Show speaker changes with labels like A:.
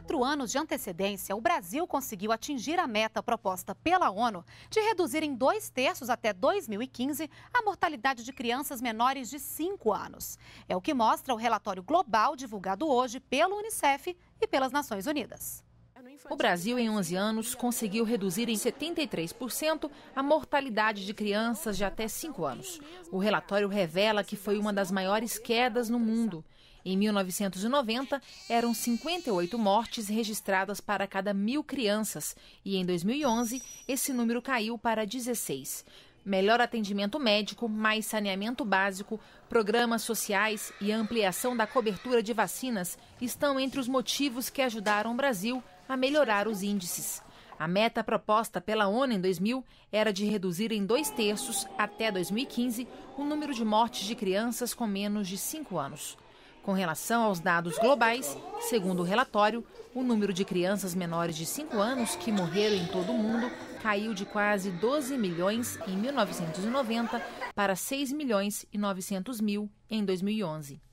A: quatro anos de antecedência, o Brasil conseguiu atingir a meta proposta pela ONU de reduzir em dois terços até 2015 a mortalidade de crianças menores de cinco anos. É o que mostra o relatório global divulgado hoje pelo Unicef e pelas Nações Unidas. O Brasil, em 11 anos, conseguiu reduzir em 73%
B: a mortalidade de crianças de até 5 anos. O relatório revela que foi uma das maiores quedas no mundo. Em 1990, eram 58 mortes registradas para cada mil crianças, e em 2011, esse número caiu para 16 melhor atendimento médico, mais saneamento básico, programas sociais e ampliação da cobertura de vacinas estão entre os motivos que ajudaram o Brasil a melhorar os índices. A meta proposta pela ONU em 2000 era de reduzir em dois terços, até 2015, o número de mortes de crianças com menos de 5 anos. Com relação aos dados globais, segundo o relatório, o número de crianças menores de 5 anos que morreram em todo o mundo caiu de quase 12 milhões em 1990 para 6 milhões e 900 mil em 2011.